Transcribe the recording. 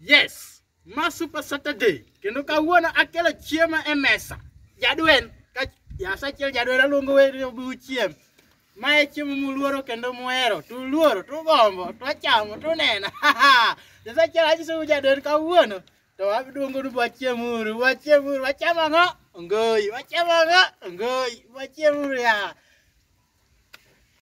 yes ma super saturday kendo kawuono akelo chiemo e mesa jadwen ka yasachiel jadwen aluongo weriobiu chiem ma e chiemo muluoro kendo muhero tuluoro tugombo twachamo tunena yasachiel achisou jadwen kawuono to waduongo nu bwachiemuru wachiemuru wachamo ang'o ongoi wachamo ang'o ongoi wachiemuru ya yeah.